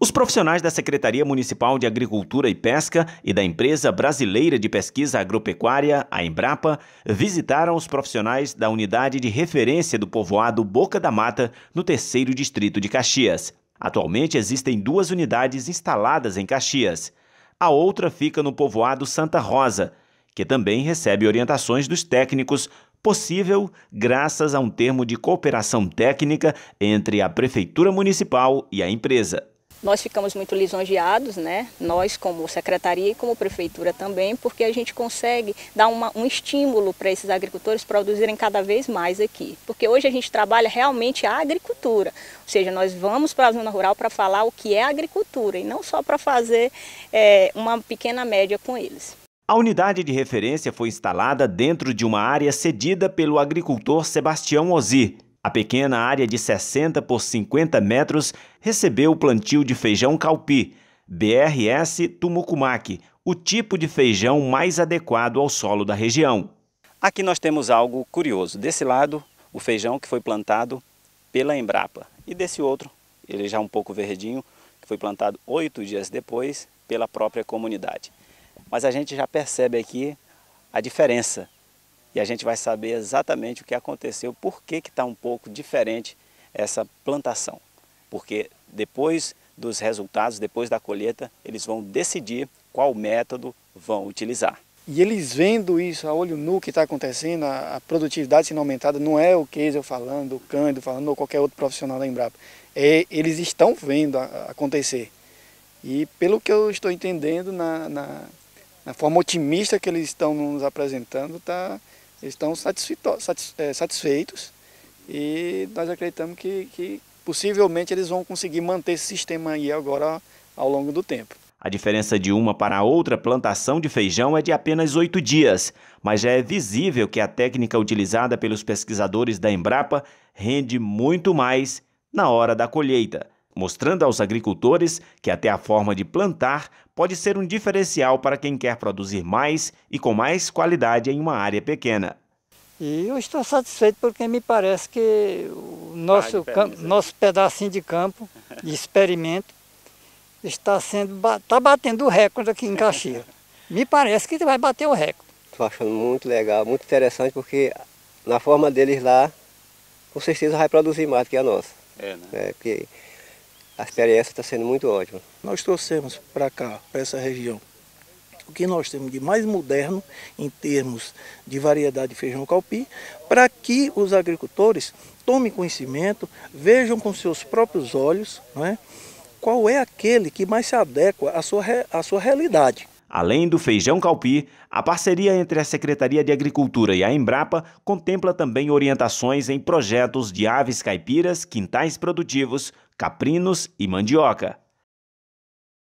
Os profissionais da Secretaria Municipal de Agricultura e Pesca e da Empresa Brasileira de Pesquisa Agropecuária, a Embrapa, visitaram os profissionais da unidade de referência do povoado Boca da Mata, no terceiro distrito de Caxias. Atualmente existem duas unidades instaladas em Caxias. A outra fica no povoado Santa Rosa, que também recebe orientações dos técnicos, possível graças a um termo de cooperação técnica entre a Prefeitura Municipal e a empresa. Nós ficamos muito lisonjeados, né? nós como secretaria e como prefeitura também, porque a gente consegue dar uma, um estímulo para esses agricultores produzirem cada vez mais aqui. Porque hoje a gente trabalha realmente a agricultura, ou seja, nós vamos para a zona rural para falar o que é agricultura e não só para fazer é, uma pequena média com eles. A unidade de referência foi instalada dentro de uma área cedida pelo agricultor Sebastião Ozi, a pequena área de 60 por 50 metros recebeu o plantio de feijão calpi, BRS Tumucumac, o tipo de feijão mais adequado ao solo da região. Aqui nós temos algo curioso. Desse lado, o feijão que foi plantado pela Embrapa. E desse outro, ele já um pouco verdinho, que foi plantado oito dias depois pela própria comunidade. Mas a gente já percebe aqui a diferença e a gente vai saber exatamente o que aconteceu, por que está um pouco diferente essa plantação. Porque depois dos resultados, depois da colheita, eles vão decidir qual método vão utilizar. E eles vendo isso a olho nu que está acontecendo, a, a, produtividade sendo aumentada, não é o Keisel falando, o Cândido falando ou qualquer outro profissional da Embrapa. É, eles estão vendo a, a acontecer. E pelo que eu estou entendendo na, na na forma otimista que eles estão nos apresentando, tá, eles estão é, satisfeitos e nós acreditamos que, que possivelmente eles vão conseguir manter esse sistema aí agora ao longo do tempo. A diferença de uma para a outra plantação de feijão é de apenas oito dias, mas já é visível que a técnica utilizada pelos pesquisadores da Embrapa rende muito mais na hora da colheita mostrando aos agricultores que até a forma de plantar pode ser um diferencial para quem quer produzir mais e com mais qualidade em uma área pequena. E eu estou satisfeito porque me parece que o nosso, ah, nosso pedacinho de campo, de experimento, está sendo está batendo o recorde aqui em Caxias. me parece que vai bater o recorde. Estou achando muito legal, muito interessante, porque na forma deles lá, com certeza vai produzir mais do que a nossa. É, né? É, porque a experiência está sendo muito ótima. Nós trouxemos para cá, para essa região, o que nós temos de mais moderno em termos de variedade de feijão calpi, para que os agricultores tomem conhecimento, vejam com seus próprios olhos é, qual é aquele que mais se adequa à sua, à sua realidade. Além do feijão calpi, a parceria entre a Secretaria de Agricultura e a Embrapa contempla também orientações em projetos de aves caipiras, quintais produtivos, caprinos e mandioca.